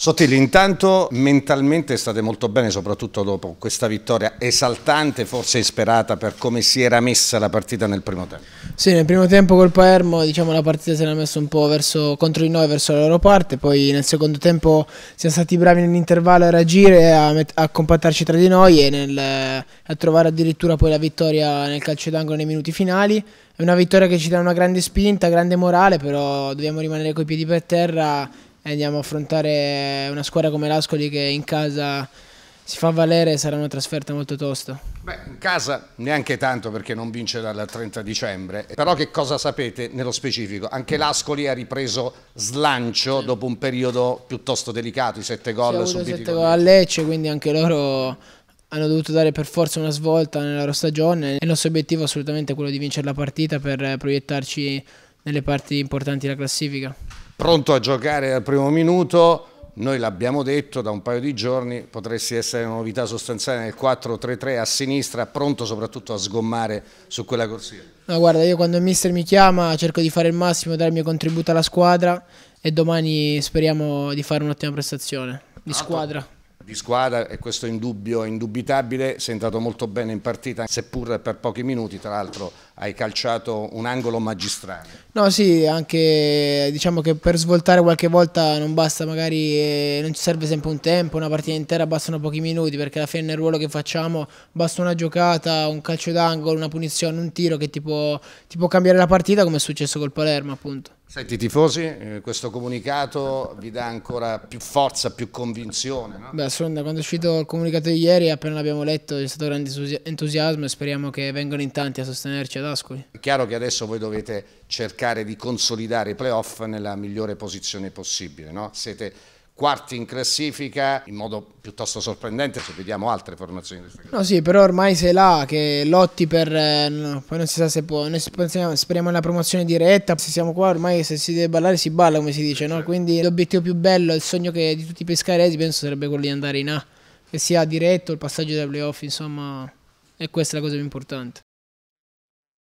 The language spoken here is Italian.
Sottili, intanto mentalmente state molto bene, soprattutto dopo questa vittoria esaltante, forse isperata per come si era messa la partita nel primo tempo. Sì, nel primo tempo col Palermo diciamo, la partita si era messa un po' verso, contro di noi, verso la loro parte, poi nel secondo tempo siamo stati bravi nell'intervallo a reagire, a, a, compattarci tra di noi e nel, a trovare addirittura poi la vittoria nel calcio d'angolo nei minuti finali. È una vittoria che ci dà una grande spinta, grande morale, però dobbiamo rimanere coi piedi per terra e andiamo a affrontare una squadra come l'Ascoli che in casa si fa valere e sarà una trasferta molto tosta. Beh, in casa neanche tanto perché non vince dal 30 dicembre, però che cosa sapete nello specifico? Anche l'Ascoli ha ripreso slancio sì. dopo un periodo piuttosto delicato, i sette gol sì, subiti. Sette gol a Lecce, quindi anche loro hanno dovuto dare per forza una svolta nella loro stagione e il nostro obiettivo è assolutamente quello di vincere la partita per proiettarci nelle parti importanti della classifica pronto a giocare dal primo minuto, noi l'abbiamo detto da un paio di giorni, potresti essere una novità sostanziale nel 4-3-3 a sinistra, pronto soprattutto a sgommare su quella corsia. No, guarda, io quando il mister mi chiama cerco di fare il massimo, dare il mio contributo alla squadra e domani speriamo di fare un'ottima prestazione di Alto. squadra di squadra e questo è indubbio, indubitabile, si è entrato molto bene in partita, seppur per pochi minuti, tra l'altro hai calciato un angolo magistrale. No, sì, anche diciamo che per svoltare qualche volta non basta, magari eh, non ci serve sempre un tempo, una partita intera bastano pochi minuti perché alla fine nel ruolo che facciamo basta una giocata, un calcio d'angolo, una punizione, un tiro che ti può, ti può cambiare la partita come è successo col Palermo appunto. Senti tifosi, eh, questo comunicato vi dà ancora più forza, più convinzione. No? Beh, sono, quando è uscito il comunicato di ieri, appena l'abbiamo letto, c'è stato grande entusiasmo e speriamo che vengano in tanti a sostenerci ad Ascoli. È chiaro che adesso voi dovete cercare di consolidare i playoff nella migliore posizione possibile, no? Siete quarti in classifica in modo piuttosto sorprendente se vediamo altre formazioni No sì, però ormai sei là che lotti per eh, no, poi non si sa se può, noi speriamo nella promozione diretta, se siamo qua ormai se si deve ballare si balla come si dice, no? Quindi l'obiettivo più bello, il sogno che di tutti i pescaresi penso sarebbe quello di andare in A, che sia diretto il passaggio dai playoff, insomma, e questa è la cosa più importante.